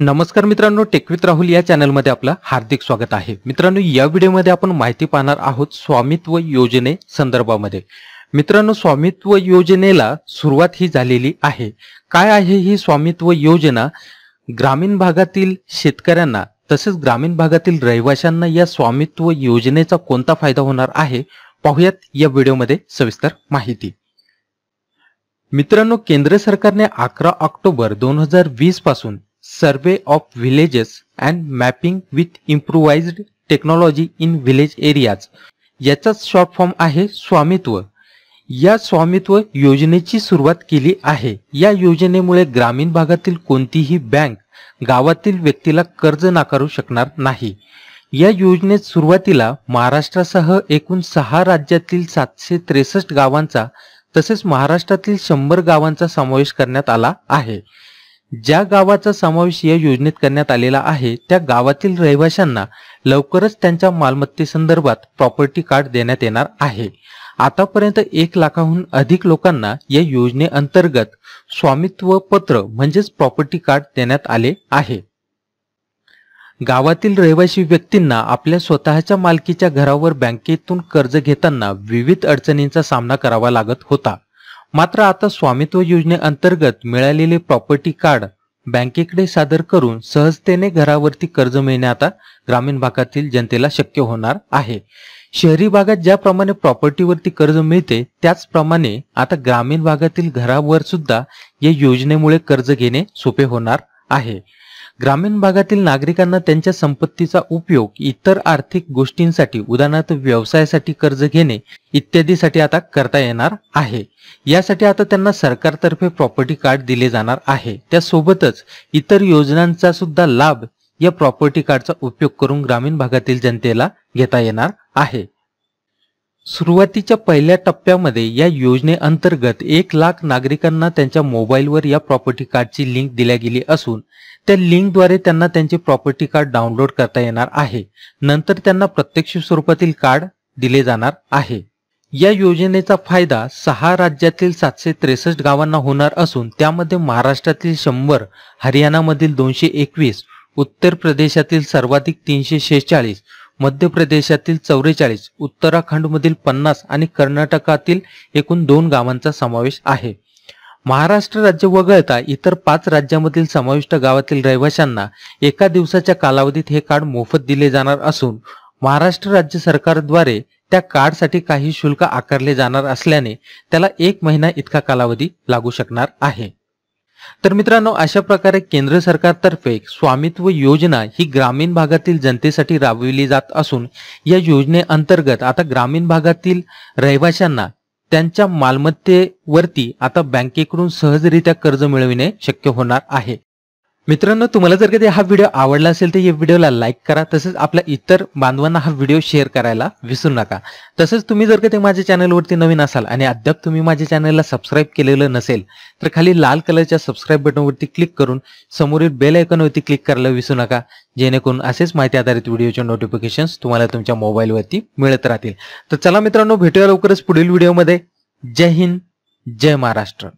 नमस्कार मित्रांनो टेकवित राहुल या चॅनलमध्ये आपलं हार्दिक स्वागत आहे मित्रांनो या व्हिडिओमध्ये आपण माहिती पाहणार आहोत स्वामित्व योजने संदर्भामध्ये मित्रांनो स्वामित्व योजनेला सुरुवात ही झालेली आहे काय आहे ही स्वामित्व योजना ग्रामीण भागातील शेतकऱ्यांना तसेच ग्रामीण भागातील रहिवाशांना या स्वामित्व योजनेचा कोणता फायदा होणार आहे पाहूयात या व्हिडिओमध्ये सविस्तर माहिती मित्रांनो केंद्र सरकारने अकरा ऑक्टोबर दोन हजार वीस पासून survey of villages and mapping with improvised technology in village areas याचाच शॉर्ट फॉर्म आहे स्वामित्व या स्वामित्व योजनेची सुरुवात केली आहे या योजनेमुळे ग्रामीण भागातील कोणतीही बँक गावातील व्यक्तीला कर्ज नाकारू शकणार नाही या योजनेत सुरुवातीला महाराष्ट्रासह एकूण सहा राज्यातील सातशे त्रेसष्ट गावांचा तसेच महाराष्ट्रातील शंभर गावांचा समावेश करण्यात आला आहे ज्या गावाचा समावेश या योजनेत करण्यात आलेला आहे त्या गावातील रहिवाशांना लवकरच त्यांच्या मालमत्तेसंदर्भात प्रॉपर्टी कार्ड देण्यात येणार आहे आतापर्यंत एक लाखाहून अधिक लोकांना या योजनेअंतर्गत स्वामित्व पत्र म्हणजेच प्रॉपर्टी कार्ड देण्यात आले आहे गावातील रहिवासी व्यक्तींना आपल्या स्वतःच्या मालकीच्या घरावर बँकेतून कर्ज घेताना विविध अडचणींचा सामना करावा लागत होता मात्र आता स्वामित्व योजनेअंतर्गत मिळालेले प्रॉपर्टी कार्ड बँकेकडे सादर करून सहजतेने घरावरती कर्ज मिळणे आता ग्रामीण भागातील जनतेला शक्य होणार आहे शहरी भागात ज्याप्रमाणे प्रॉपर्टीवरती कर्ज मिळते त्याचप्रमाणे आता ग्रामीण भागातील घरावर सुद्धा या योजनेमुळे कर्ज घेणे सोपे होणार आहे ग्रामीण भागातील नागरिकांना त्यांच्या संपत्तीचा उपयोग इतर आर्थिक गोष्टींसाठी उदाहरणार्थ व्यवसायासाठी कर्ज घेणे इत्यादीसाठी आता करता येणार आहे यासाठी आता त्यांना सरकारतर्फे प्रॉपर्टी कार्ड दिले जाणार आहे त्यासोबतच इतर योजनांचा सुद्धा लाभ या प्रॉपर्टी कार्डचा उपयोग करून ग्रामीण भागातील जनतेला घेता येणार आहे सुरुवातीच्या पहिल्या टप्प्यामध्ये या योजनेअंतर्गत एक लाख नागरिकांना त्यांच्या मोबाईलवर या प्रॉपर्टी कार्डची लिंक दिल्या गेली असून त्या लिंकद्वारे त्यांना त्यांचे प्रॉपर्टी कार्ड डाउनलोड करता येणार आहे नंतर त्यांना प्रत्यक्ष स्वरूपातील कार्ड दिले जाणार आहे या योजनेचा फायदा सहा राज्यातील सातशे त्रेसष्ट गावांना होणार असून त्यामध्ये महाराष्ट्रातील शंभर हरियाणामधील दोनशे एकवीस उत्तर प्रदेशातील सर्वाधिक तीनशे शेहेचाळीस मध्य प्रदेशातील चौवेचाळीस उत्तराखंडमधील पन्नास आणि कर्नाटकातील एकूण दोन गावांचा समावेश आहे महाराष्ट्र राज्य वगळता इतर पाच राज्यामधील समाविष्ट गावातील रहिवाशांना एका दिवसाच्या कालावधीत हे कार्ड मोफत दिले जाणार असून महाराष्ट्र राज्य सरकारद्वारे त्या कार्डसाठी काही शुल्क आकारले जाणार असल्याने त्याला एक महिना इतका कालावधी लागू शकणार आहे तर मित्रांनो अशा प्रकारे केंद्र सरकारतर्फे स्वामित्व योजना ही ग्रामीण भागातील जनतेसाठी राबविली जात असून या योजनेअंतर्गत आता ग्रामीण भागातील रहिवाशांना त्यांच्या मालमत्तेवरती आता बँकेकडून सहजरित्या कर्ज मिळविणे शक्य होणार आहे मित्रांनो तुम्हाला जर कधी हा व्हिडिओ आवडला असेल तर या व्हिडिओला लाईक करा तसेच आपल्या इतर बांधवांना हा व्हिडिओ शेअर करायला विसरू नका तसंच तुम्ही जर कधी माझ्या चॅनलवरती नवीन असाल आणि अद्याप तुम्ही माझ्या चॅनलला सबस्क्राईब केलेलं नसेल तर खाली लाल कलरच्या सबस्क्राईब बटनवरती क्लिक करून समोरील बेल आयकॉनवरती क्लिक करायला विसरू नका जेणेकरून असेच माहिती आधारित व्हिडिओचे नोटिफिकेशन्स तुम्हाला तुमच्या मोबाईलवरती मिळत राहतील तर चला मित्रांनो भेटूया लवकरच पुढील व्हिडिओमध्ये जय हिंद जय महाराष्ट्र